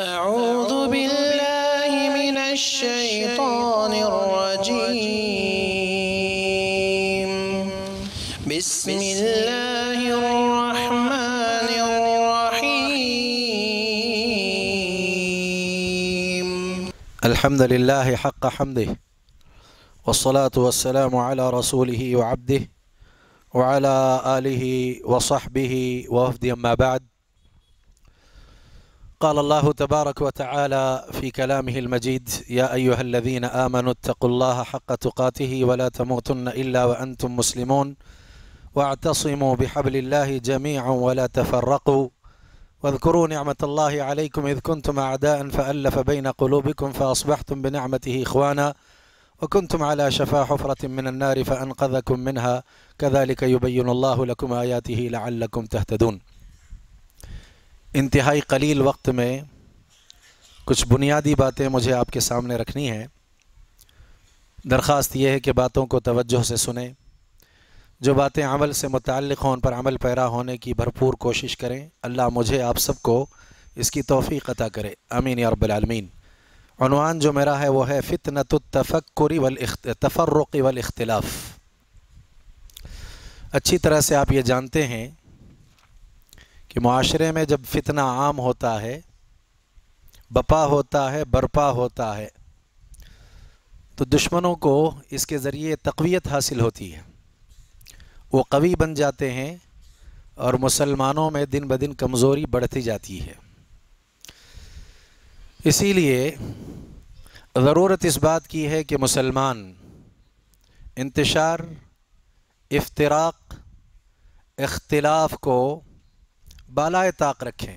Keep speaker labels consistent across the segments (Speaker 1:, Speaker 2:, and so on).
Speaker 1: أعوذ بالله من الشيطان الرجيم بسم الله الرحمن الرحيم الحمد لله حق حمده والصلاة والسلام على رسوله وعبده وعلى آله وصحبه ووفد أما بعد قال الله تبارك وتعالى في كلامه المجيد يا أيها الذين آمنوا اتقوا الله حق تقاته ولا تموتن إلا وأنتم مسلمون واعتصموا بحبل الله جميعا ولا تفرقوا واذكروا نعمة الله عليكم إذ كنتم أعداء فألف بين قلوبكم فأصبحتم بنعمته إخوانا وكنتم على شفا حفرة من النار فأنقذكم منها كذلك يبين الله لكم آياته لعلكم تهتدون इंतहाई कलील वक्त में कुछ बुनियादी बातें मुझे आपके सामने रखनी हैं दरख्वास्त ये है कि बातों को तवज्जो से सुने जो बातें अमल से मुतल हों उन पर अमल पैरा होने की भरपूर कोशिश करें अल्लाह मुझे आप सबको इसकी तोफ़ी अता करे अमीन अनवान जो मेरा है वह है फ़ित वल तफ़र्रक़ी वल इख्तलाफ़ अच्छी तरह से आप ये जानते हैं कि माशरे में जब फितना आम होता है बपा होता है बरपा होता है तो दुश्मनों को इसके ज़रिए तकवीत हासिल होती है वो कवि बन जाते हैं और मुसलमानों में दिन ब दिन कमज़ोरी बढ़ती जाती है इसीलिए ज़रूरत इस बात की है कि मुसलमान इंतशार इफ्तराक इख्तलाफ को बालाए ताक रखें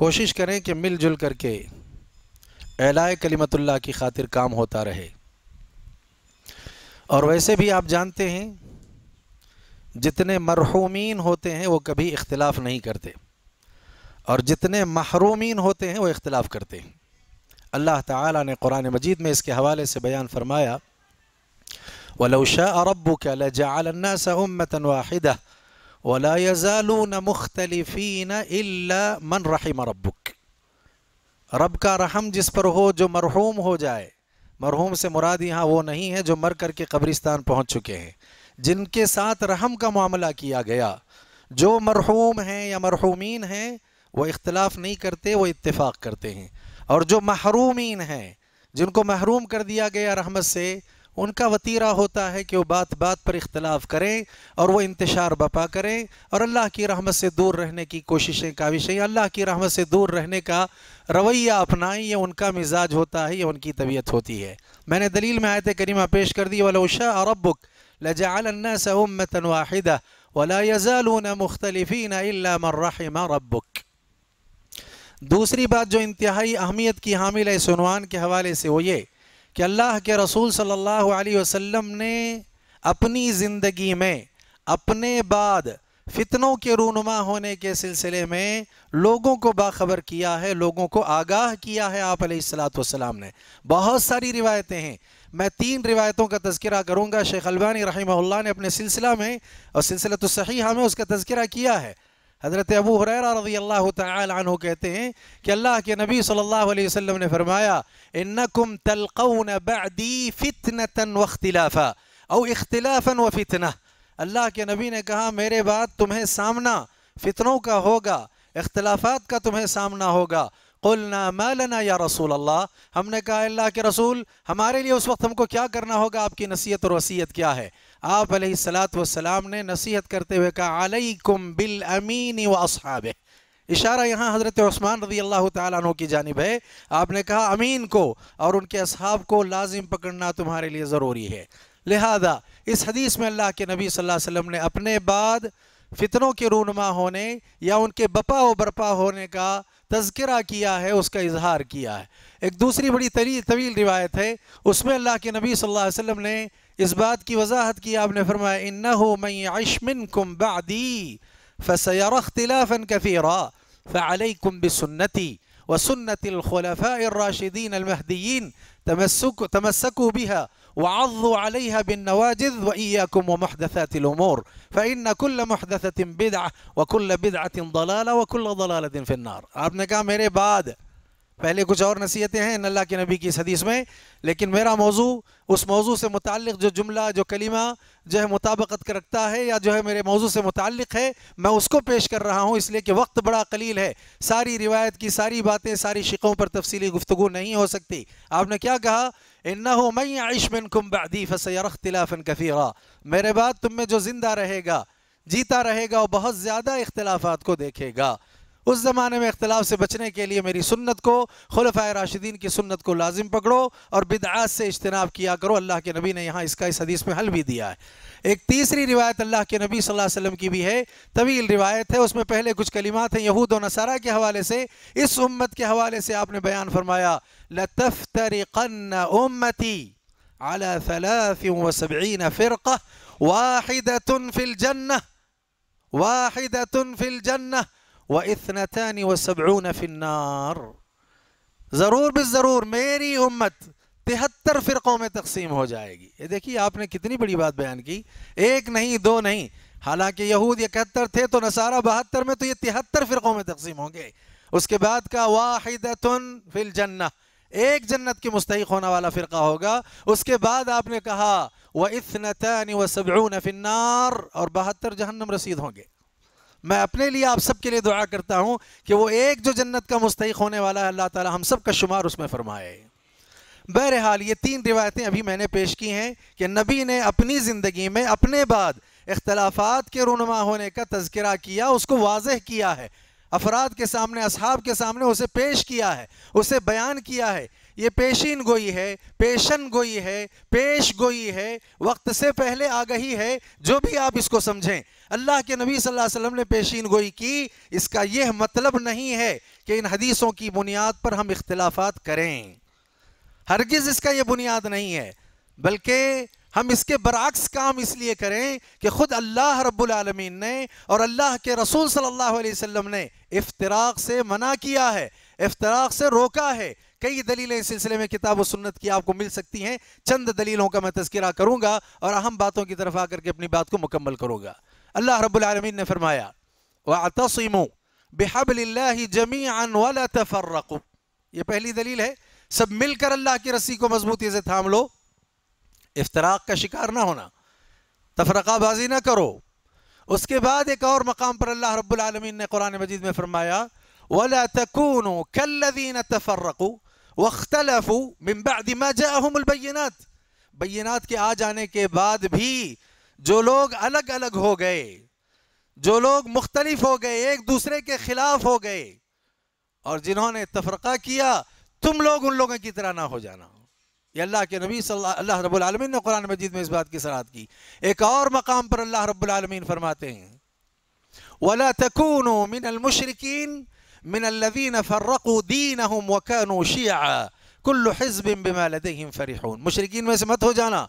Speaker 1: कोशिश करें कि मिलजुल करके एलाए कलीमतुल्ला की खातिर काम होता रहे और वैसे भी आप जानते हैं जितने मरहूमिन होते हैं वो कभी इख्तलाफ नहीं करते और जितने महरूमिन होते हैं वो इख्तलाफ करते हैं अल्लाह ताला ने कुरान मजीद में इसके हवाले से बयान फरमाया वलौशा क्या लजअलन्नास सहमत वाहिदा वला यजालून मुख्तलिफिन मन रहीम रबुक रब का रहम जिस पर हो जो मरहूम हो जाए मरहूम से मुराद यहाँ वो नहीं है जो मर कर के कब्रिस्तान पहुँच चुके हैं जिनके साथ रहम का मामला किया गया जो मरहूम हैं या मरहूमिन हैं वो इख्तलाफ नहीं करते वो इत्तेफाक करते हैं और जो महरूमिन हैं जिनको महरूम कर दिया गया रहमत से उनका वतीरा होता है कि वो बात बात पर इख्तलाफ करें और वो इंतशार बपा करें और अल्लाह की रहमत से दूर रहने की कोशिशें काविशें अल्लाह की रहमत से दूर रहने का रवैया अपनाएं ये उनका मिजाज होता है ये उनकी तबीयत होती है मैंने दलील में आयत करीमा पेश कर दी वाला उषा और वाहिदा रबुक दूसरी बात जो इंतहाई अहमियत की हामिल है सुनवान के हवाले से वो ये कि अल्लाह के रसूल सल्लल्लाहु अलैहि वसल्लम ने अपनी ज़िंदगी में अपने बाद फितनों के रूनुमा होने के सिलसिले में लोगों को बाखबर किया है लोगों को आगाह किया है आप सलाम ने बहुत सारी रिवायतें हैं मैं तीन रिवायतों का तस्करा करूँगा शेख अलबानी रही ने अपने सिलसिला में और सिलसिला तो सही हमें उसका तस्करा किया है हज़रत अबू हुररा रजी अल्लाह तु कहते हैं कि अल्लाह के नबी सल्लल्लाहु अलैहि वसल्लम ने फरमाया इन्नकुम तलकौन बदी फितनतन व अख्तिलाफ़ा और इख्तिलाफ़न व फितना अल्लाह के नबी ने कहा मेरे बाद तुम्हें सामना फितनों का होगा इख्तलाफात का तुम्हें सामना होगा कुलना मलना या रसूल अल्लाह हमने कहा अल्लाह के रसूल हमारे लिए उस वक्त हमको क्या करना होगा आपकी नसीहत और वसीयत क्या है आप सलाम ने नसीहत करते हुए कहा अलैकुम बिल अमीन व असहाब इशारा यहाँ हज़रत ओस्मान रदी अल्लाह तु की जानब है आपने कहा अमीन को और उनके असहाब को लाजिम पकड़ना तुम्हारे लिए ज़रूरी है लिहाजा इस हदीस में अल्लाह के नबी सल्लल्लाहु अलैहि वसल्लम ने अपने बाद फितनों के रूनमा होने या उनके बपा व बरपा होने का तस्करा किया है उसका इजहार किया है एक दूसरी बड़ी तरी तवील रिवायत है उसमें अल्लाह के नबी सल्लल्लाहु अलैहि वसल्लम ने بات کی وضاحت کی آپ نے فرمایا انہو من कुम منکم بعدی فسیر اختلافا کثیرا कुम بسنتی وسنة الخلفاء الراشدين المهديين تمسك تمسكوا بها وعضوا عليها بالنواجذ وإياكم ومحدثات الأمور فإن كل محدثة بدعة وكل بدعة ضلالة وكل ضلالة في النار आपने कहा بعد पहले कुछ और नसीहतें हैं अल्लाह के नबी की इस हदीस में लेकिन मेरा मौजू उस मौजू से मुतल जो जुमला जो कलीमा जो है मुताबकत कर रखता है या जो है मेरे मौजू से मुतल है मैं उसको पेश कर रहा हूँ इसलिए कि वक्त बड़ा कलील है सारी रिवायत की सारी बातें सारी शिकों पर तफसली गुफ्तु नहीं हो सकती आपने क्या कहा इन्ना हो मैं आयशमिन कुम्बादी फ़सरख्तिलाफ़न कफ़ीरा मेरे बाद तुम में जो ज़िंदा रहेगा जीता रहेगा और बहुत ज़्यादा इख्तलाफात को देखेगा उस ज़माने में इख्तलाफ से बचने के लिए मेरी सुन्नत को खुलफा राशिदीन की सुन्नत को लाजिम पकड़ो और बिदात से इज्तनाब किया करो अल्लाह के नबी ने यहाँ इसका इस हदीस में हल भी दिया है एक तीसरी रिवायत अल्लाह के नबी सल्लल्लाहु अलैहि वसल्लम की भी है तवील रिवायत है उसमें पहले कुछ कलिमात हैं यहूद और नसारा के हवाले से इस उम्मत के हवाले से आपने बयान फरमाया लतफ़ तरीक़न उम्मती अला वसबीन फ़िरक़ वाहिदतन फ़िल वाहिद तुन फ़िल जन्नह व इतनतान व ज़रूर बरूर मेरी उम्मत तिहत्तर फ़िरक़ों में तकसीम हो जाएगी ये देखिए आपने कितनी बड़ी बात बयान की एक नहीं दो नहीं हालांकि यहूद इकहत्तर थे तो नसारा बहत्तर में तो ये तिहत्तर फ़िरक़ों में तकसीम होंगे उसके बाद का वाहिद फिल जन्ना एक जन्नत के मुस्तक होने वाला फिर होगा उसके बाद आपने कहा वह इतनतान व और बहत्तर जहन्नम रसीद होंगे मैं अपने लिए आप सब के लिए दुआ करता हूँ कि वो एक जो जन्नत का मुस्तक होने वाला है अल्लाह ताला हम सब का शुमार उसमें फ़रमाए बहरहाल ये तीन रिवायतें अभी मैंने पेश की हैं कि नबी ने अपनी ज़िंदगी में अपने बाद इख्तलाफात के रूनमा होने का तस्करा किया उसको वाजह किया है अफराद के सामने असहाब के सामने उसे पेश किया है उसे बयान किया है ये पेशीन गोई है पेशन गोई है पेश गोई है वक्त से पहले आगही है जो भी आप इसको समझें अल्लाह के नबी सल्लल्लाहु अलैहि वसल्लम ने पेशीन गोई की इसका यह मतलब नहीं है कि इन हदीसों की बुनियाद पर हम इख्तलाफात करें हरगिज़ इसका यह बुनियाद नहीं है बल्कि हम इसके बरक्स काम इसलिए करें कि ख़ुद अल्लाह रब्बुल रबालमीन ने और अल्लाह के रसूल सल्लल्लाहु अलैहि वसल्लम ने इफ्तराक से मना किया है इफ्तराक से रोका है कई दलीलें इस सिलसिले में किताब व सुन्नत की आपको मिल सकती हैं चंद दलीलों का मैं तस्करा करूंगा और अहम बातों की तरफ आकर के अपनी बात को मुकम्मल करूंगा अल्लाह रबीन ने फरमाया वातसमो ये पहली दलील है सब मिलकर अल्लाह की रस्सी को मजबूती से थाम लो इफ्तराक का शिकार ना होना तफरकाबाजी ना करो उसके बाद एक और मकाम पर अल्लाह रब्बुल रबालमीन ने कुरान मजीद में फरमाया वला तकून कल्लदीन तफरकू वख्तलफू मिन बाद मा जाहम अलबैनात बैनात के आ जाने के बाद भी जो लोग अलग अलग हो गए जो लोग मुख्तलिफ हो गए एक दूसरे के खिलाफ हो गए और जिन्होंने तफरका किया तुम लोग उन लोगों की तरह ना हो जाना ये अल्लाह के नबी अल्लाह रबालमीन ने कुरान मजीद में इस बात की सराहत की एक और मकाम पर अल्लाह रबालमीन फरमाते हैं वला तकून मिन अलमुशरकिन من الذين فرقوا दीनहुम वकानु शिया कुल्लु हिज़्बिन बिमा लदयहिम फरिहून मुशरिकीन में से हो जाना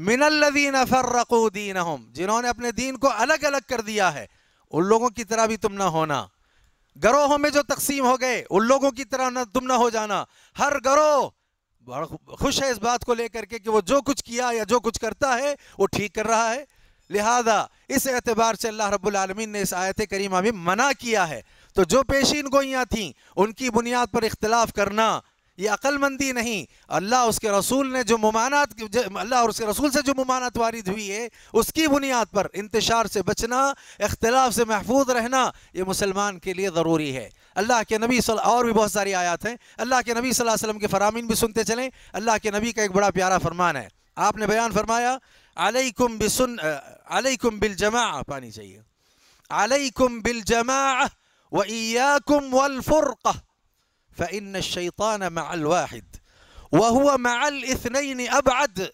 Speaker 1: मिन अल्लज़ीन फर्रकू दीनहुम जिन्होंने अपने दीन को अलग अलग कर दिया है उन लोगों की तरह भी तुम ना होना गरोहों में जो तकसीम हो गए उन लोगों की तरह ना तुम ना हो जाना हर गरोह खुश है इस बात को लेकर के कि वो जो कुछ किया या जो कुछ करता है वो ठीक कर रहा है लिहाजा इस एतबार से अल्लाह रब्बुल रबालमीन ने इस आयत करीमा में मना किया है तो जो पेशीन गोइयाँ थीं उनकी बुनियाद पर इख्तलाफ करना ये अक्लमंदी नहीं अल्लाह उसके रसूल ने जो ममानत अल्लाह और उसके रसूल से जो ममानात वारिद हुई है उसकी बुनियाद पर इंतशार से बचना इख्तलाफ से महफूज रहना ये मुसलमान के लिए ज़रूरी है अल्लाह के नबी और भी बहुत सारी आयात हैं अल्लाह के नबी वसल्लम के फरामीन भी सुनते चलें अल्लाह के नबी का एक बड़ा प्यारा फरमान है आपने बयान फरमाया अलैकुम बिसुन अलैकुम बिल जमा पानी चाहिए अलैकुम बिल जमा وإياكم والفرقة فإن الشيطان مع الواحد وهو مع الاثنين أبعد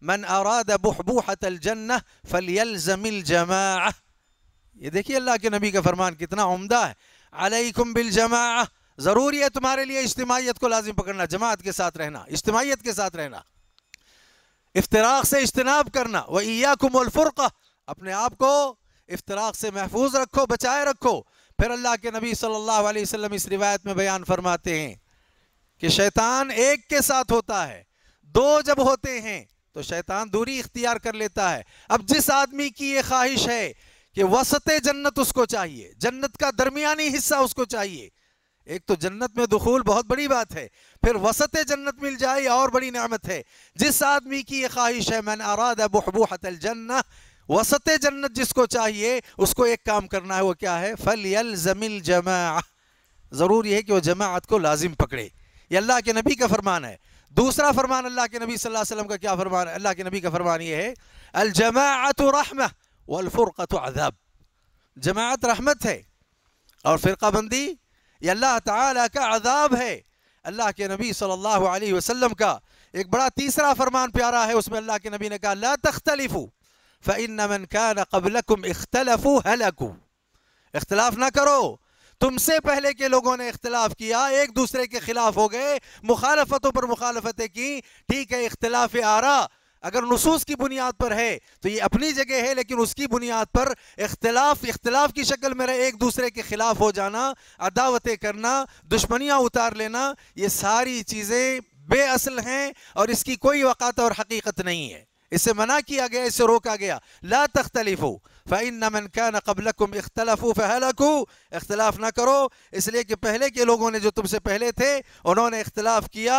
Speaker 1: من أراد بحبوحة الجنة فليلزم الجماعة يدك يلا كنا بيك فرمان كتنا عمدة عليكم بالجماعة ضروري ہے تمہارے لئے اجتماعیت کو لازم پکڑنا جماعت کے ساتھ رہنا اجتماعیت کے ساتھ رہنا افتراق سے اجتناب کرنا وَإِيَّاكُمُ الْفُرْقَةِ اپنے آپ کو افتراق سے محفوظ رکھو بچائے رکھو फिर अल्लाह के नबी सल्लल्लाहु अलैहि वसल्लम इस रिवायत में बयान फरमाते हैं कि शैतान एक के साथ होता है दो जब होते हैं तो शैतान दूरी इख्तियार कर लेता है अब जिस आदमी की ये ख्वाहिश है कि वसत जन्नत उसको चाहिए जन्नत का दरमियानी हिस्सा उसको चाहिए एक तो जन्नत में दखूल बहुत बड़ी बात है फिर वसत जन्नत मिल जाए और बड़ी नामत है जिस आदमी की यह ख्वाहिश है मैंने आराद है जन्ना वसत जन्नत जिसको चाहिए उसको एक काम करना है वो क्या है फल यल जमिल जमा ज़रूरी है कि वह जमात को लाजिम पकड़े ये अल्लाह के नबी का फरमान है दूसरा फरमान अल्लाह के नबी सल्लल्लाहु अलैहि वसल्लम का क्या फरमान है अल्लाह के नबी का फरमान ये है अलजमात रहम वलफ़ुरक़त अदब जमात रहमत है और फ़िरकाबंदी ये अल्लाह ताला का अदाब है अल्लाह के नबी सल्लल्लाहु अलैहि वसल्लम का एक बड़ा तीसरा फरमान प्यारा है उसमें अल्लाह के नबी ने कहा ला तख्तलिफू फ़ैन मन कान कबलकुम इख्तलफ हलकू इख्तलाफ ना करो तुमसे पहले के लोगों ने इख्तलाफ किया एक दूसरे के खिलाफ हो गए मुखालफतों पर मुखालफतें की ठीक है इख्तलाफ आरा अगर नसूस की बुनियाद पर है तो ये अपनी जगह है लेकिन उसकी बुनियाद पर इख्तलाफ इख्तलाफ की शक्ल में रह एक दूसरे के खिलाफ हो जाना अदावतें करना दुश्मनियाँ उतार लेना ये सारी चीज़ें बेअसल हैं और इसकी कोई वक़ात और हकीकत नहीं है इसे मना किया गया इसे रोका गया ला तख्तलिफो फ़ैन नमन का नबलकुम इख्तलफो फ़हलकू इख्तलाफ ना करो इसलिए कि पहले के लोगों ने जो तुमसे पहले थे उन्होंने इख्तलाफ किया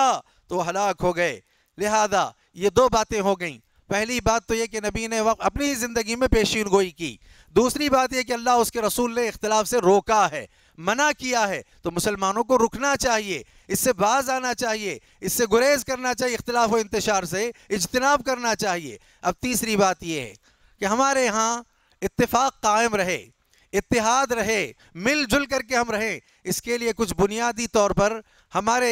Speaker 1: तो हलाक हो गए लिहाजा ये दो बातें हो गई पहली बात तो ये कि नबी ने वक्त अपनी ज़िंदगी में पेशीन गोई की दूसरी बात यह कि अल्लाह उसके रसूल ने इख्तलाफ से रोका है मना किया है तो मुसलमानों को रुकना चाहिए इससे बाज आना चाहिए इससे गुरेज करना चाहिए इख्तलाफ व इंतशार से इजतनाब करना चाहिए अब तीसरी बात यह है कि हमारे यहाँ इत्तेफाक कायम रहे इतिहाद रहे मिलजुल करके हम रहें इसके लिए कुछ बुनियादी तौर पर हमारे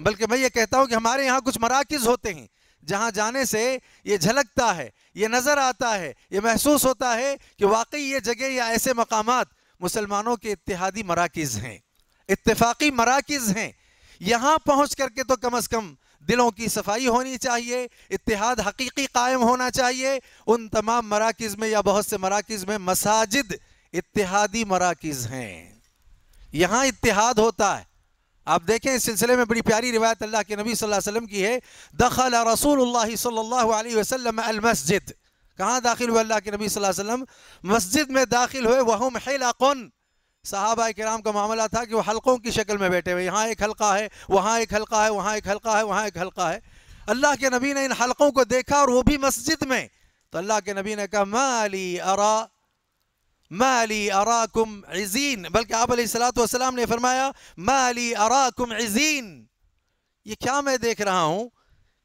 Speaker 1: बल्कि मैं ये कहता हूँ कि हमारे यहाँ कुछ मराकज़ होते हैं जहाँ जाने से ये झलकता है ये नज़र आता है ये महसूस होता है कि वाकई ये जगह या ऐसे मकामात मुसलमानों के इतिहादी मराकज़ हैं इतफाक़ी मराकज़ हैं यहाँ पहुँच करके तो कम अज़ कम दिलों की सफाई होनी चाहिए इतिहाद हकीकी कायम होना चाहिए उन तमाम मराकज़ में या बहुत से मराकज़ में मसाजिद इतिहादी मराकज़ हैं यहाँ इतिहाद होता है आप देखें इस सिलसिले में बड़ी प्यारी रिवायत अल्लाह के नबी वसल्लम की है दखल रसूल वसल्लम अल मस्जिद कहाँ दाखिल हुए अल्लाह के नबी वसल्लम मस्जिद में दाखिल हुए वहम हलाकुन साहबा कराम का मामला था कि वह हल्कों की शक्ल में बैठे हुए यहाँ एक हल्का है वहाँ एक हल्का है वहाँ एक हल्का है वहाँ एक हल्का है अल्लाह के नबी ने इन हल्कों को देखा और वो भी मस्जिद में तो अल्लाह के नबी ने कहा माली अरा माली अराकुम इजीन बल्कि आप सलाम ने फरमाया माली अराकुम इजीन ये क्या मैं देख रहा हूँ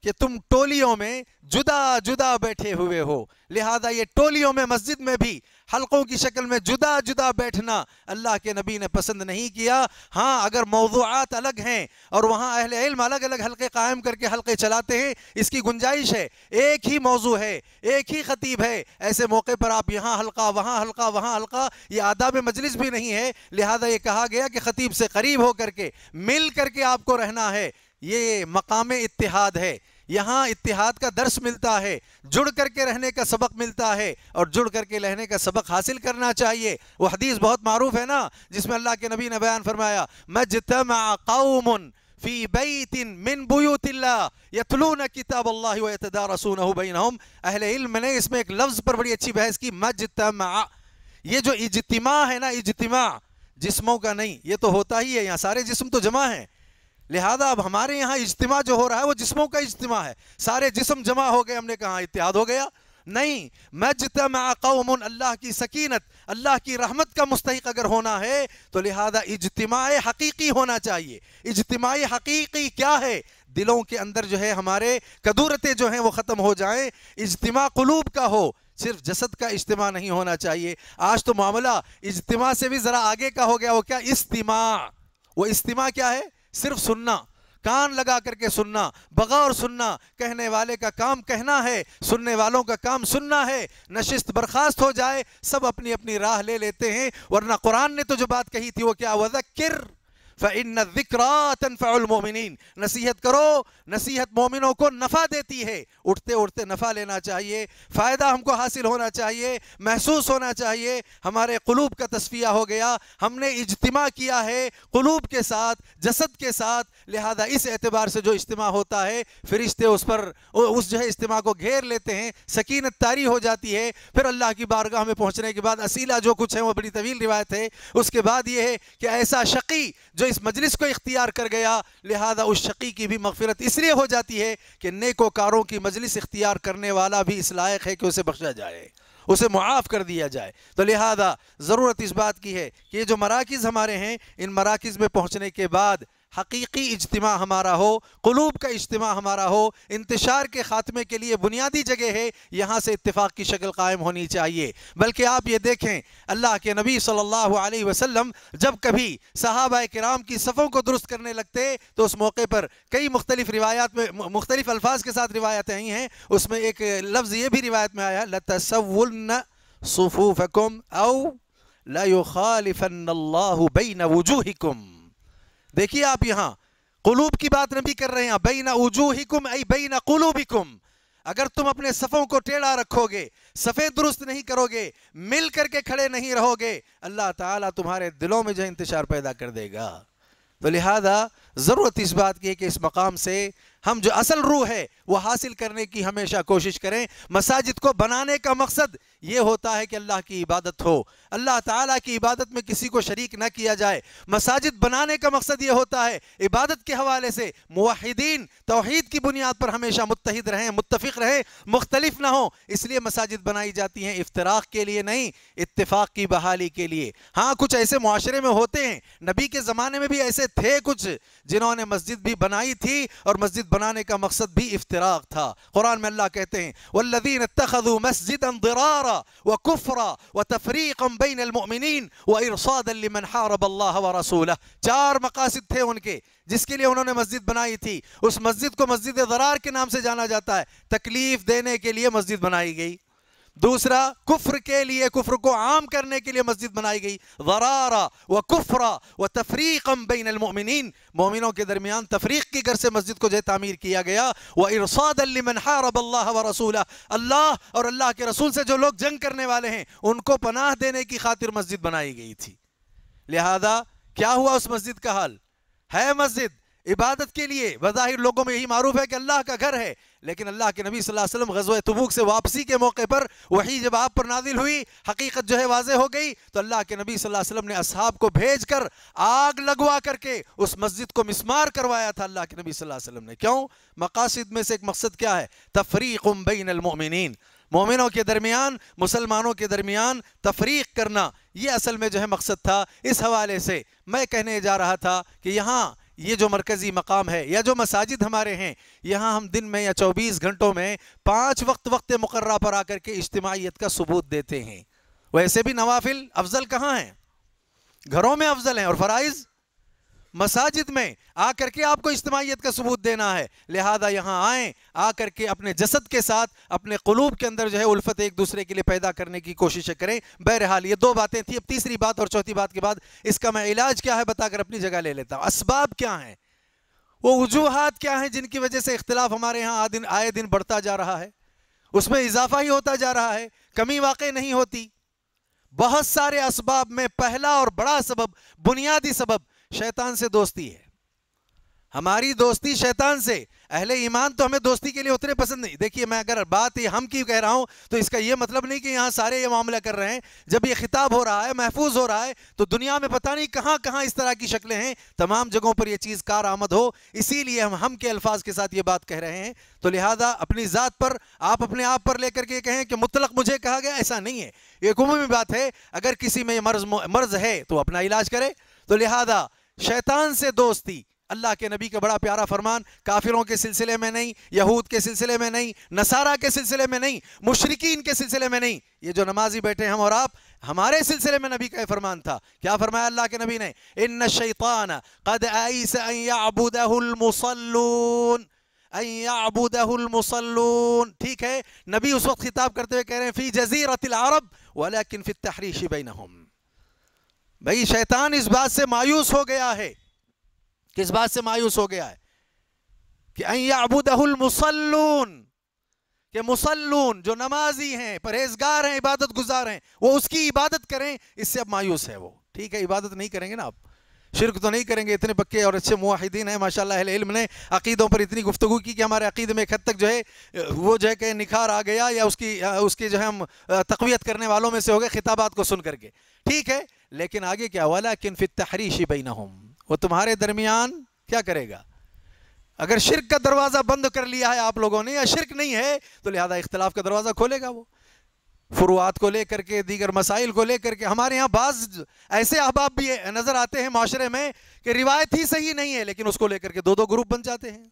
Speaker 1: कि तुम टोलियों में जुदा जुदा बैठे हुए हो लिहाजा ये टोलियों में मस्जिद में भी हलकों की शक्ल में जुदा जुदा बैठना अल्लाह के नबी ने पसंद नहीं किया हाँ अगर मौजूद अलग हैं और वहाँ अहल इल्म अलग अलग हलके कायम करके हलके चलाते हैं इसकी गुंजाइश है एक ही मौजू है एक ही खतीब है ऐसे मौके पर आप यहाँ हल्का वहाँ हल्का वहाँ हल्का ये आदाब मजलिस भी नहीं है लिहाजा ये कहा गया कि खतीब से करीब हो करके मिल करके आपको रहना है ये मकाम इतिहाद है यहाँ इतिहाद का दर्श मिलता है जुड़ करके रहने का सबक मिलता है और जुड़ करके रहने का सबक हासिल करना चाहिए वो हदीस बहुत मारूफ है ना जिसमें अल्लाह के नबी ने बयान फरमाया मजतम कौमन फी बैत मिन बुयूतिल्ला यतलून किताब अल्लाह व यतदारसूनहु बैनहुम अहले ने इसमें एक लफ्ज़ पर बड़ी अच्छी बहस की मजतमा ये जो इजतिमा है ना इजतिमा जिस्मों का नहीं ये तो होता ही है यहाँ सारे जिस्म तो जमा हैं लिहाजा अब हमारे यहाँ इज्तिमा जो हो रहा है वो जिस्मों का इज्तिमा है सारे जिसम जमा हो गए हमने कहा इतिहाद हो गया नहीं मैं कौम अल्लाह की सकीनत अल्लाह की रहमत का मुस्तक अगर होना है तो लिहाजा इजतमा हकीकी होना चाहिए इजतमा हकीकी क्या है दिलों के अंदर जो है हमारे कदूरतें जो हैं वो ख़त्म हो जाएं इजतमा कलूब का हो सिर्फ जसद का इज्तम नहीं होना चाहिए आज तो मामला इज्तम से भी ज़रा आगे का हो गया वो क्या इज्तिमा वो इज्तम क्या है सिर्फ सुनना कान लगा करके सुनना बगौर सुनना कहने वाले का काम कहना है सुनने वालों का काम सुनना है नशिस्त बर्खास्त हो जाए सब अपनी अपनी राह ले लेते हैं वरना कुरान ने तो जो बात कही थी वो क्या वजह किर फ़िन ज़िक्रा तनफ़ल मोमिन नसीहत करो नसीहत मोमिनों को नफ़ा देती है उठते उठते नफ़ा लेना चाहिए फ़ायदा हमको हासिल होना चाहिए महसूस होना चाहिए हमारे क़लूब का तस्फिया हो गया हमने इजतमा किया है क़लूब के साथ जसद के साथ लिहाजा इस एतबार से जो इज्तम होता है फ़रिश्ते उस पर उस जो है इज्तम को घेर लेते हैं सकीनत तारी हो जाती है फिर अल्लाह की बारगाह में पहुँचने के बाद असीला जो कुछ है वो बड़ी तवील रिवायत है उसके बाद ये है कि ऐसा शकी जो इस मजलिस को इख्तियार कर गया लिहाजा उस शकी की भी मगफरत इसलिए हो जाती है कि नेकोकारों की मजलिस इख्तियार करने वाला भी इस लायक है कि उसे बख्शा जाए उसे मुआफ़ कर दिया जाए तो लिहाजा ज़रूरत इस बात की है कि ये जो मराकज़ हमारे हैं इन मराकज़ में पहुँचने के बाद हकीकी इज्तम हमारा हो कलूब का इज्तम हमारा हो इंतशार के ख़ात्मे के लिए बुनियादी जगह है यहाँ से इतफ़ाक़ की शक्ल कायम होनी चाहिए बल्कि आप ये देखें अल्लाह के नबी सल्लल्लाहु अलैहि वसल्लम जब कभी सहाबा कराम की सफ़ों को दुरुस्त करने लगते तो उस मौके पर कई मुख्तलिफ रिवायात में मुख्तलिफ अल्फाज के साथ रिवायतें आई हैं उसमें एक लफ्ज़ ये भी रिवायत में आया लतसवन औ अव लाफ़न देखिए आप यहां कुलूब की बात नबी कर रहे हैं बैना उजूहिकुम ऐ ही कुलूबिकुम अगर तुम अपने सफ़ों को टेढ़ा रखोगे सफ़ेद दुरुस्त नहीं करोगे मिल करके खड़े नहीं रहोगे अल्लाह ताला तुम्हारे दिलों में जो इंतजार पैदा कर देगा तो लिहाजा ज़रूरत इस बात की है कि इस मकाम से हम जो असल रूह है वो हासिल करने की हमेशा कोशिश करें मसाजिद को बनाने का मकसद ये होता है कि अल्लाह की इबादत हो अल्लाह ताला की इबादत में किसी को शरीक ना किया जाए मसाजिद बनाने का मकसद ये होता है इबादत के हवाले से मुहिदीन तोहद की बुनियाद पर हमेशा मुतहद रहें मुतफ़ रहें मुख्तलिफ ना हो इसलिए मसाजिद बनाई जाती हैं इफ्तराक के लिए नहीं इतफ़ाक़ की बहाली के लिए हाँ कुछ ऐसे माशरे में होते हैं नबी के ज़माने में भी ऐसे थे कुछ जिन्होंने मस्जिद भी बनाई थी और मस्जिद बनाने का मकसद भी इफ्तराक था कुरान में अल्लाह कहते हैं वल्लदीन اتخذوا مسجدا ضرارا وكفرا कुफरा व المؤمنين وارصادا لمن حارب الله ورسوله चार मकासद थे उनके जिसके लिए उन्होंने मस्जिद बनाई थी उस मस्जिद को मस्जिद दरार के नाम से जाना जाता है तकलीफ़ देने के लिए मस्जिद बनाई गई दूसरा कुफर के लिए कुफर को आम करने के लिए मस्जिद बनाई गई वरारा व कुफरा व तफरीकम बैनमिन मोमिनों के दरमियान तफरीक की घर से मस्जिद को जो तामीर किया गया वह इरसादमन अल्लाह व रसूल अल्लाह और अल्लाह के रसूल से जो लोग जंग करने वाले हैं उनको पनाह देने की खातिर मस्जिद बनाई गई थी लिहाजा क्या हुआ उस मस्जिद का हाल है मस्जिद इबादत के लिए बज़ाहिर लोगों में यही मारूफ है कि अल्लाह का घर है लेकिन अल्लाह के नबी सल्लल्लाहु अलैहि वसल्लम गज़वा तबूक से वापसी के मौके पर वही जब आप पर नाजिल हुई हकीकत जो है वाज हो गई तो अल्लाह के नबी सल्लल्लाहु अलैहि वसल्लम ने असहाब को भेज कर आग लगवा करके उस मस्जिद को मिसमार करवाया था अल्लाह के नबी सल्लल्लाहु अलैहि वसल्लम ने क्यों मकासद में से एक मकसद क्या है तफरीक बैन अलमिन मोमिनों के दरमियान मुसलमानों के दरमियान तफरीक करना ये असल में जो है मकसद था इस हवाले से मैं कहने जा रहा था कि यहाँ ये जो मरकज़ी मकाम है या जो मसाजिद हमारे हैं यहाँ हम दिन में या चौबीस घंटों में पाँच वक्त वक्त मुकर्रा पर आकर के इज्तमाहीत का सबूत देते हैं वैसे भी नवाफिल अफजल कहाँ हैं घरों में अफजल हैं और फ़राइज़ मसाजिद में आकर के आपको इज्तमाहीत का सबूत देना है लिहाजा यहाँ आए आकर के अपने जसद के साथ अपने कलूब के अंदर जो है उल्फत एक दूसरे के लिए पैदा करने की कोशिश करें बहरहाल ये दो बातें थी अब तीसरी बात और चौथी बात के बाद इसका मैं इलाज क्या है बताकर अपनी जगह ले लेता हूँ इसबाब क्या हैं वो वजूहत क्या हैं जिनकी वजह से इख्तलाफ हमारे यहाँ दिन आए दिन बढ़ता जा रहा है उसमें इजाफा ही होता जा रहा है कमी वाक़ नहीं होती बहुत सारे इसबाब में पहला और बड़ा सबब बुनियादी सबब शैतान से दोस्ती है हमारी दोस्ती शैतान से अहले ईमान तो हमें दोस्ती के लिए उतने पसंद नहीं देखिए मैं अगर बात ही हम की कह रहा हूं तो इसका यह मतलब नहीं कि यहां सारे ये मामला कर रहे हैं जब ये खिताब हो रहा है महफूज हो रहा है तो दुनिया में पता नहीं कहां कहां इस तरह की शक्लें हैं तमाम जगहों पर यह चीज़ कार आमद हो इसीलिए हम हम के अल्फाज के साथ ये बात कह रहे हैं तो लिहाजा अपनी ज़ात पर आप अपने आप पर लेकर के कहें कि मुतलक मुझे कहा गया ऐसा नहीं है एक उमूमी बात है अगर किसी में मर्ज मर्ज है तो अपना इलाज करे तो लिहाजा शैतान से दोस्ती अल्लाह के नबी का बड़ा प्यारा फरमान काफिरों के सिलसिले में नहीं यहूद के सिलसिले में नहीं नसारा के सिलसिले में नहीं मुशरकिन के सिलसिले में नहीं ये जो नमाजी बैठे हम और आप हमारे सिलसिले में नबी का फरमान था क्या फरमाया अल्लाह के नबी ने इन शैतान कद अबूदहुलमसलून ठीक है नबी उस वक्त खिताब करते हुए कह रहे हैं फ़ी जजीरतिल अरब वाल तहरीशी बैनहुम भाई शैतान इस बात से मायूस हो गया है किस बात से मायूस हो गया है कि अबूदहुल मुसलून के मुसलून जो नमाजी हैं परहेजगार हैं इबादत गुजार हैं वो उसकी इबादत करें इससे अब मायूस है वो ठीक है इबादत नहीं करेंगे ना आप शिरक तो नहीं करेंगे इतने पक्के और अच्छे मुहिदीन हैं माशा इल्म ने अकीदों पर इतनी गुफ्तु की कि हमारे अकीद में एक हद तक जो है वो जो है कि निखार आ गया या उसकी उसकी जो है हम तकवीत करने वालों में से हो गए खिताबात को सुन करके ठीक है लेकिन आगे क्या हुआ किन फिर तहरीशी बैना वो तुम्हारे दरमियान क्या करेगा अगर शिरक का दरवाज़ा बंद कर लिया है आप लोगों ने या शिरक नहीं है तो लिहाजा इख्तलाफ का दरवाज़ा खोलेगा वो फुरुआत को लेकर के दीगर मसाइल को लेकर के हमारे यहाँ बाज ऐसे अहबाब भी नज़र आते हैं माशरे में कि रिवायत ही सही नहीं है लेकिन उसको लेकर के दो दो ग्रुप बन जाते हैं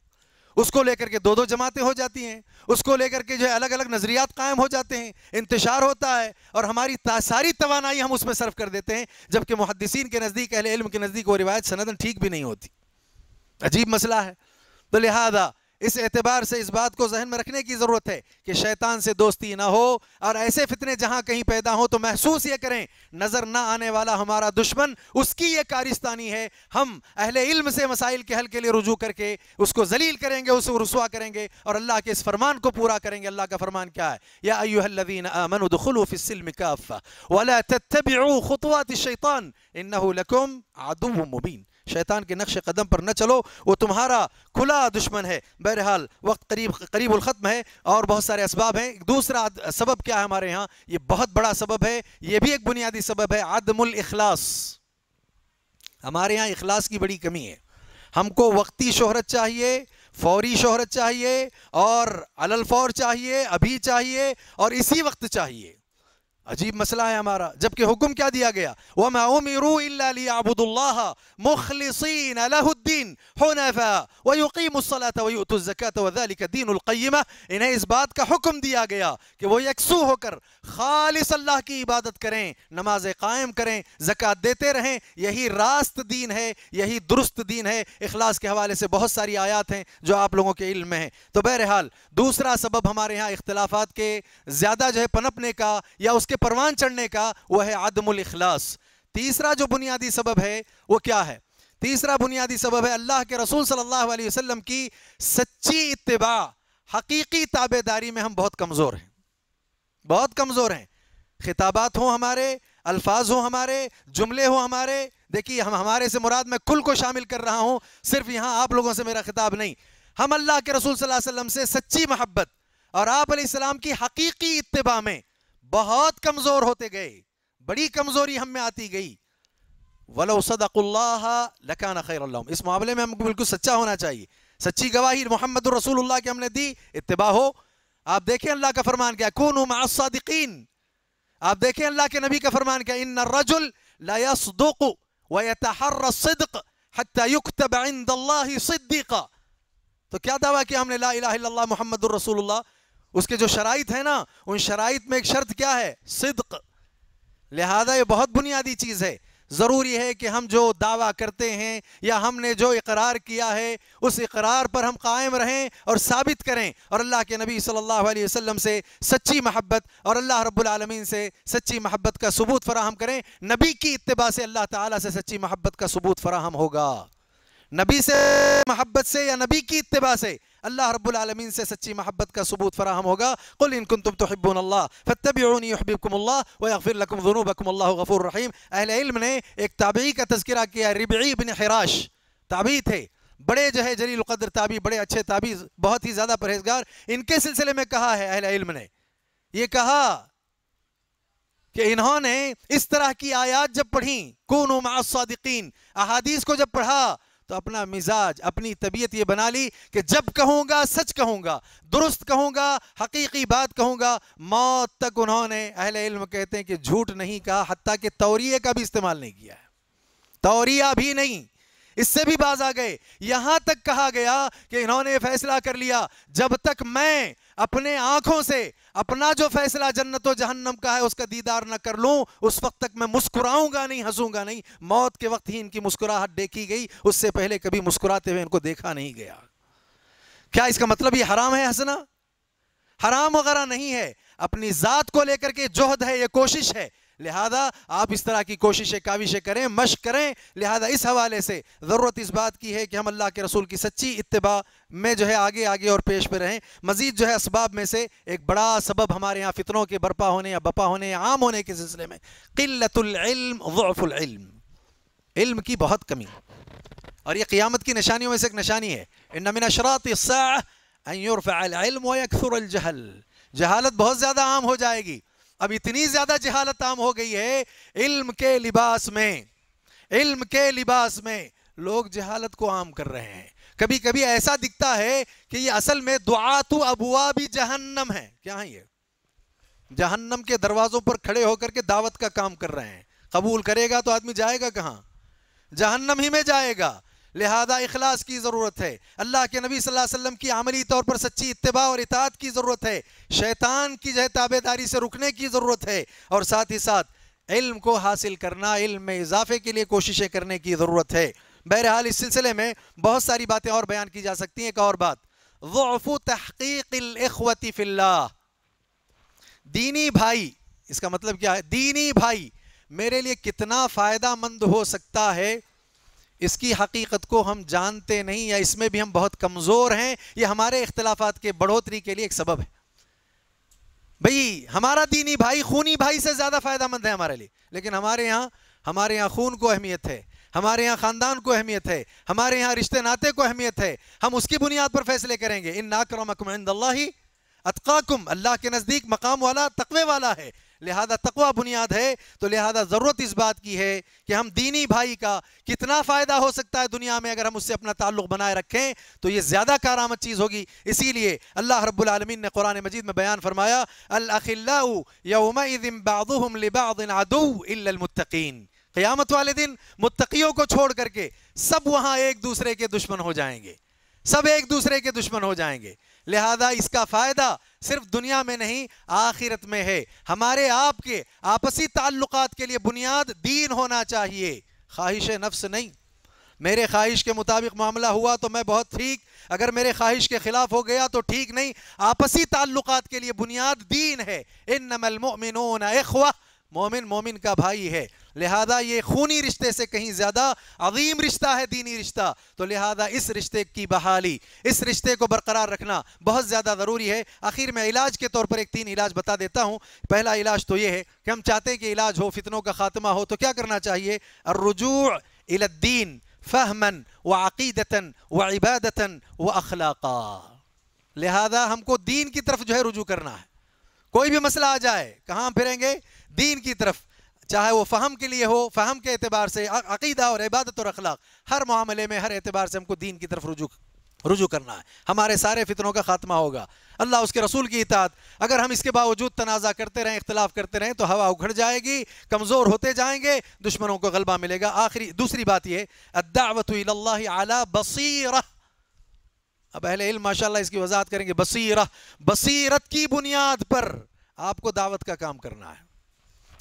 Speaker 1: उसको लेकर के दो दो जमातें हो जाती हैं उसको लेकर के जो है अलग अलग नज़रियात कायम हो जाते हैं इंतशार होता है और हमारी सारी तोानाई हम उसमें सर्व कर देते हैं जबकि मुहदसिन के नज़दीक अहल इल्म के नज़दीक वो रिवायत सनदन ठीक भी नहीं होती अजीब मसला है तो लिहाजा इस एतबार से इस बात को जहन में रखने की ज़रूरत है कि शैतान से दोस्ती ना हो और ऐसे फितने जहां कहीं पैदा हो तो महसूस ये करें नज़र ना आने वाला हमारा दुश्मन उसकी ये कारिस्तानी है हम अहले इल्म से मसाइल के हल के लिए रुजू करके उसको जलील करेंगे उसको रसुआ करेंगे और अल्लाह के इस फरमान को पूरा करेंगे अल्लाह का फरमान क्या है या अयुहल्लवीन आमनुदखलूफ़िसम काफ़ा वला खुतवात शैतान इन्नहु लकुम आदुव्वुम मुबीन शैतान के नक्श कदम पर न चलो वो तुम्हारा खुला दुश्मन है बहरहाल वक्त करीब करीब ख़त्म है और बहुत सारे इसबाब हैं दूसरा सबब क्या है हमारे यहाँ ये बहुत बड़ा सबब है ये भी एक बुनियादी सबब है आदमुल इखलास हमारे यहाँ इखलास की बड़ी कमी है हमको वक्ती शोहरत चाहिए फौरी शोहरत चाहिए और अलल फौर चाहिए अभी चाहिए और इसी वक्त चाहिए अजीब मसला है हमारा जबकि हुक्म क्या दिया गया वमदीन इन्हें इस बात का हुक्म दिया गया कि वो यकसू होकर खालिस अल्लाह की इबादत करें नमाज कायम करें जक़ात देते रहें यही रास्त दीन है यही दुरुस्त दीन है अखलास के हवाले से बहुत सारी आयात हैं जो आप लोगों के इल्म में हैं तो बहरहाल दूसरा सबब हमारे यहाँ इख्तलाफात के ज़्यादा जो है पनपने का या उसके परवान चढ़ने का वह है आदमुल इखलास तीसरा जो बुनियादी सबब है वो क्या है तीसरा बुनियादी सबब है अल्लाह के रसूल सल्लल्लाहु अलैहि वसल्लम की सच्ची इत्तबा हकीकी ताबेदारी में हम बहुत कमज़ोर हैं बहुत कमज़ोर हैं खिताबात हों हमारे अल्फाज हों हमारे जुमले हों हमारे देखिए हम हमारे से मुराद में कुल को शामिल कर रहा हूँ सिर्फ यहाँ आप लोगों से मेरा खिताब नहीं हम अल्लाह के रसूल सल्लल्लाहु अलैहि वसल्लम से सच्ची मोहब्बत और आप सलाम की हकीकी इत्तबा में बहुत कमजोर होते गए बड़ी कमजोरी हम में आती गई वलो सदकुल्लाह खैर इस मामले में हमको बिल्कुल सच्चा होना चाहिए सच्ची गवाही मोहम्मद रसूल की हमने दी इतबा हो आप देखें अल्लाह का फरमान क्या कौन सादिकीन आप देखें अल्लाह के नबी का फरमान क्या इन रजुल तो क्या दावा किया हमने ला मोहम्मद रसूल उसके जो शराइत है ना उन शराइत में एक शर्त क्या है सिद्क लिहाजा ये बहुत बुनियादी चीज़ है ज़रूरी है कि हम जो दावा करते हैं या हमने जो इकरार किया है उस इकरार पर हम कायम रहें और साबित करें और अल्लाह के नबी सल्लल्लाहु अलैहि वसल्लम से सच्ची महब्बत और अल्लाह रब्बुल से सच्ची महब्बत का सबूत फराहम करें नबी की इतबा से अल्लाह ताला से सच्ची महब्बत का सबूत फराहम होगा नबी से मोहब्बत से या नबी की इतबा से अल्लाह रब्बुल से सच्ची मोहब्बत का सबूत फराहम होगा कुल इनकुन तुम तो हिब्बुन अल्लाह फ़तबी वफ़िर लकुम जुनूबकुम अल्लाह गफ़ूर रहीम अहल इल्म ने एक ताबी का तस्करा किया रिबी बिन हिराश ताबी थे बड़े जो है जलील कदर ताबी बड़े अच्छे ताबी बहुत ही ज़्यादा परहेजगार इनके सिलसिले में कहा है अहल इल्म ने ये कहा कि इन्होंने इस तरह की आयात जब पढ़ी कून मासदिकीन अहादीस को जब पढ़ा तो अपना मिजाज अपनी तबीयत ये बना ली कि जब कहूँगा सच कहूँगा दुरुस्त कहूँगा हकीकी बात कहूँगा मौत तक उन्होंने अहल इल्म कहते हैं कि झूठ नहीं कहा हती कि तौरिए का भी इस्तेमाल नहीं किया है तौरिया भी नहीं इससे भी बाज आ गए यहां तक कहा गया कि इन्होंने फैसला कर लिया जब तक मैं अपने आंखों से अपना जो फैसला जन्नत और जहन्नम का है उसका दीदार न कर लूं उस वक्त तक मैं मुस्कुराऊंगा नहीं हंसूंगा नहीं मौत के वक्त ही इनकी मुस्कुराहट देखी गई उससे पहले कभी मुस्कुराते हुए इनको देखा नहीं गया क्या इसका मतलब ये हराम है हंसना हराम वगैरह नहीं है अपनी ज़ात को लेकर के जोहद है ये कोशिश है लिहाजा आप इस तरह की कोशिशें काविशें करें मश करें लिहाजा इस हवाले से ज़रूरत इस बात की है कि हम अल्लाह के रसूल की सच्ची इतबा में जो है आगे आगे और पेश पर रहें मज़ीद जो है इसबाब में से एक बड़ा सबब हमारे यहाँ फितरों के बरपा होने या बपा होने या आम होने के सिलसिले में किल्लतम इल्म की बहुत कमी और ये क़ियामत की निशानियों में से एक निशानी है इन नमिन जहल जहालत बहुत ज़्यादा आम हो जाएगी अब इतनी ज्यादा जहालत आम हो गई है इल्म के लिबास में इल्म के लिबास में लोग जहालत को आम कर रहे हैं कभी कभी ऐसा दिखता है कि ये असल में दुआतु अबुआ भी जहन्नम है क्या है ये जहन्नम के दरवाजों पर खड़े होकर के दावत का काम कर रहे हैं कबूल करेगा तो आदमी जाएगा कहां जहन्नम ही में जाएगा लिहाजा अखलास की ज़रूरत है अल्लाह के नबी सल्लल्लाहु अलैहि वसल्लम की अमली तौर पर सच्ची इतबा और इतात की ज़रूरत है शैतान की जो ताबेदारी से रुकने की ज़रूरत है और साथ ही साथ इल्म को हासिल करना इल्म में इजाफे के लिए कोशिशें करने की ज़रूरत है बहरहाल इस सिलसिले में बहुत सारी बातें और बयान की जा सकती हैं एक और बात वफ़ु तहकीकवती फ़िल्ला दीनी भाई इसका मतलब क्या है दीनी भाई मेरे लिए कितना फ़ायदा मंद हो सकता है इसकी हकीकत को हम जानते नहीं या इसमें भी हम बहुत कमज़ोर हैं ये हमारे इख्तलाफात के बढ़ोतरी के लिए एक सबब है भाई हमारा दीनी भाई खूनी भाई से ज़्यादा फ़ायदा है हमारे लिए लेकिन हमारे यहाँ हमारे यहाँ खून को अहमियत है हमारे यहाँ ख़ानदान को अहमियत है हमारे यहाँ रिश्ते नाते को अहमियत है हम उसकी बुनियाद पर फैसले करेंगे इन नाकरमकुम अतकाकुम अल्लाह के नज़दीक मकाम वाला तकवे वाला है लिहाजा तकवा बुनियाद है तो लिहाजा ज़रूरत इस बात की है कि हम दीनी भाई का कितना फ़ायदा हो सकता है दुनिया में अगर हम उससे अपना ताल्लुक़ बनाए रखें तो ये ज़्यादा कारामद चीज़ होगी इसीलिए अल्लाह रब्लमिन ने कुरान मजीद में बयान फरमाया क़यामत वाले दिन मुतकीयों को छोड़ करके सब वहाँ एक दूसरे के दुश्मन हो जाएंगे सब एक दूसरे के दुश्मन हो जाएंगे लिहाजा इसका फ़ायदा सिर्फ दुनिया में नहीं आखिरत में है हमारे आपके आपसी ताल्लुक के लिए बुनियाद दीन होना चाहिए ख्वाहिश नफ्स नहीं मेरे ख्वाहिश के मुताबिक मामला हुआ तो मैं बहुत ठीक अगर मेरे ख्वाहिश के ख़िलाफ़ हो गया तो ठीक नहीं आपसी ताल्लुक के लिए बुनियाद दीन है इन नमलमिन अखवा मोमिन मोमिन का भाई है लिहाजा ये खूनी रिश्ते से कहीं ज़्यादा अजीम रिश्ता है दीनी रिश्ता तो लिहाजा इस रिश्ते की बहाली इस रिश्ते को बरकरार रखना बहुत ज़्यादा ज़रूरी है आखिर मैं इलाज के तौर पर एक तीन इलाज बता देता हूँ पहला इलाज तो ये है कि हम चाहते हैं कि इलाज हो फितनों का ख़ात्मा हो तो क्या करना चाहिए रुजू इलद्दीन फ़हमन व अक़ीदता व इबादता व अखलाक़ा लिहाजा हमको दीन की तरफ जो है रुजू करना है कोई भी मसला आ जाए कहाँ फिरेंगे दीन की तरफ चाहे वो फ़हम के लिए हो फ़हम के अतबार से अकीदा और इबादत और अखलाक हर मामले में हर एतबार से हमको दीन की तरफ रुजू रुजू करना है हमारे सारे फितरों का खात्मा होगा अल्लाह उसके रसूल की इतात अगर हम इसके बावजूद तनाज़ा करते रहें इख्तलाफ करते रहें तो हवा उखड़ जाएगी कमज़ोर होते जाएंगे दुश्मनों को गलबा मिलेगा आखिरी दूसरी बात यह अद्दावत आला बसीरा अब अहले इल्म माशाल्लाह इसकी वजाहत करेंगे बसीरा बसीरत की बुनियाद पर आपको दावत का काम करना है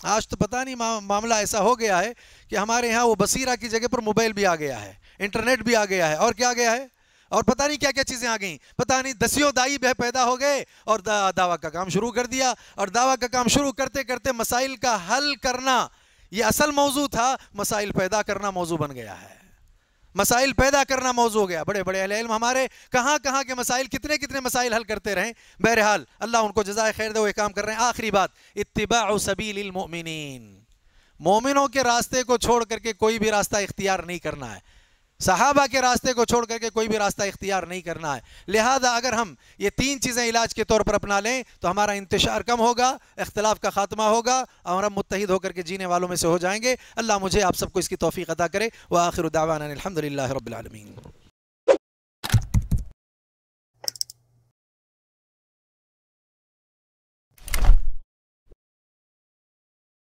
Speaker 1: आज तो पता नहीं मा, मामला ऐसा हो गया है कि हमारे यहाँ वो बसीरा की जगह पर मोबाइल भी आ गया है इंटरनेट भी आ गया है और क्या गया है और पता नहीं क्या क्या चीज़ें आ गई पता नहीं दसियों दाई बह पैदा हो गए और दा, दावा का काम शुरू कर दिया और दावा का काम शुरू करते करते मसाइल का हल करना ये असल मौजू था मसाइल पैदा करना मौजू बन गया है मसाइल पैदा करना मौजू हो गया बड़े बड़े अहिल हमारे कहाँ कहाँ के मसाइल कितने कितने मसाइल हल करते रहें बहरहाल अल्लाह उनको जजाय खैर दो काम कर रहे हैं आखिरी बात इतबा सबीलिन मोमिनों के रास्ते को छोड़ करके कोई भी रास्ता इख्तियार नहीं करना है साहबा के रास्ते को छोड़ करके कोई भी रास्ता इख्तियार नहीं करना है लिहाजा अगर हम ये तीन चीज़ें इलाज के तौर पर अपना लें तो हमारा इंतशार कम होगा अख्तिलाफ का खात्मा होगा और हम मुतहद होकर के जीने वालों में से हो जाएंगे अल्लाह मुझे आप सबको इसकी तोफ़ी अदा करे व आखिर दावाना अलहमदिल्ला रबालमीन